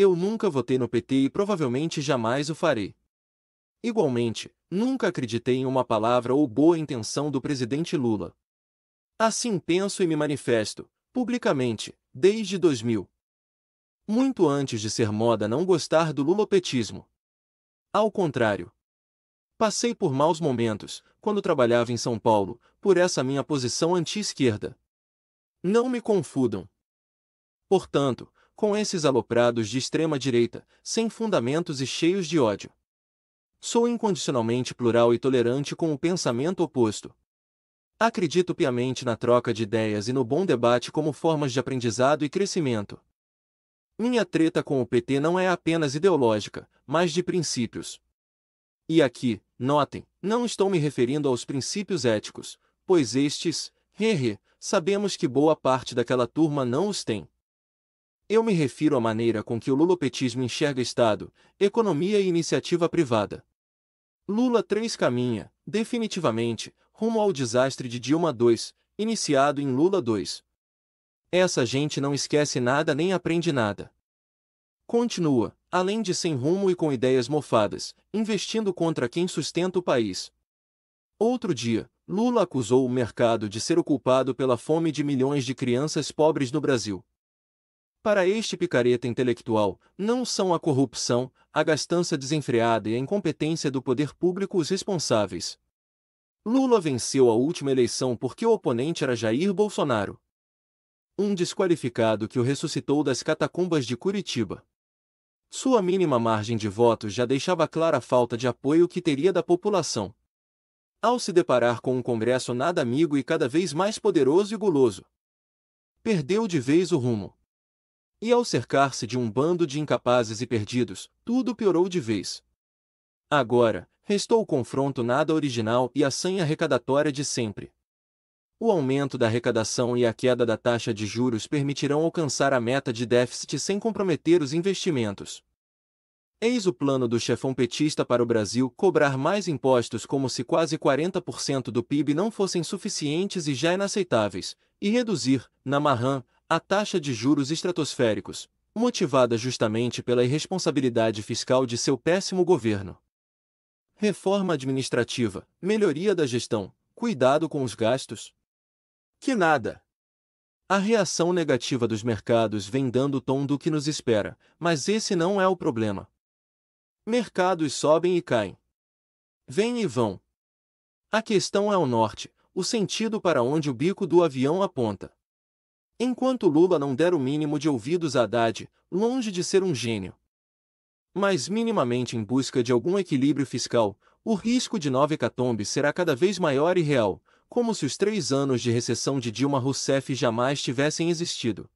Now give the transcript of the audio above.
Eu nunca votei no PT e provavelmente jamais o farei. Igualmente, nunca acreditei em uma palavra ou boa intenção do presidente Lula. Assim penso e me manifesto, publicamente, desde 2000. Muito antes de ser moda não gostar do lulopetismo. Ao contrário. Passei por maus momentos, quando trabalhava em São Paulo, por essa minha posição anti-esquerda. Não me confundam. Portanto, com esses aloprados de extrema direita, sem fundamentos e cheios de ódio. Sou incondicionalmente plural e tolerante com o pensamento oposto. Acredito piamente na troca de ideias e no bom debate como formas de aprendizado e crescimento. Minha treta com o PT não é apenas ideológica, mas de princípios. E aqui, notem, não estou me referindo aos princípios éticos, pois estes, hehe, sabemos que boa parte daquela turma não os tem. Eu me refiro à maneira com que o lulopetismo enxerga Estado, economia e iniciativa privada. Lula 3 caminha, definitivamente, rumo ao desastre de Dilma 2, iniciado em Lula 2. Essa gente não esquece nada nem aprende nada. Continua, além de sem rumo e com ideias mofadas, investindo contra quem sustenta o país. Outro dia, Lula acusou o mercado de ser o culpado pela fome de milhões de crianças pobres no Brasil. Para este picareta intelectual, não são a corrupção, a gastança desenfreada e a incompetência do poder público os responsáveis. Lula venceu a última eleição porque o oponente era Jair Bolsonaro. Um desqualificado que o ressuscitou das catacumbas de Curitiba. Sua mínima margem de votos já deixava clara a falta de apoio que teria da população. Ao se deparar com um Congresso nada amigo e cada vez mais poderoso e guloso, perdeu de vez o rumo. E ao cercar-se de um bando de incapazes e perdidos, tudo piorou de vez. Agora, restou o confronto nada original e a sanha arrecadatória de sempre. O aumento da arrecadação e a queda da taxa de juros permitirão alcançar a meta de déficit sem comprometer os investimentos. Eis o plano do chefão petista para o Brasil cobrar mais impostos como se quase 40% do PIB não fossem suficientes e já inaceitáveis, e reduzir, na marran, a taxa de juros estratosféricos, motivada justamente pela irresponsabilidade fiscal de seu péssimo governo. Reforma administrativa, melhoria da gestão, cuidado com os gastos. Que nada! A reação negativa dos mercados vem dando o tom do que nos espera, mas esse não é o problema. Mercados sobem e caem. Vêm e vão. A questão é o norte, o sentido para onde o bico do avião aponta. Enquanto Lula não der o mínimo de ouvidos a Haddad, longe de ser um gênio, mas minimamente em busca de algum equilíbrio fiscal, o risco de nova hecatombe será cada vez maior e real, como se os três anos de recessão de Dilma Rousseff jamais tivessem existido.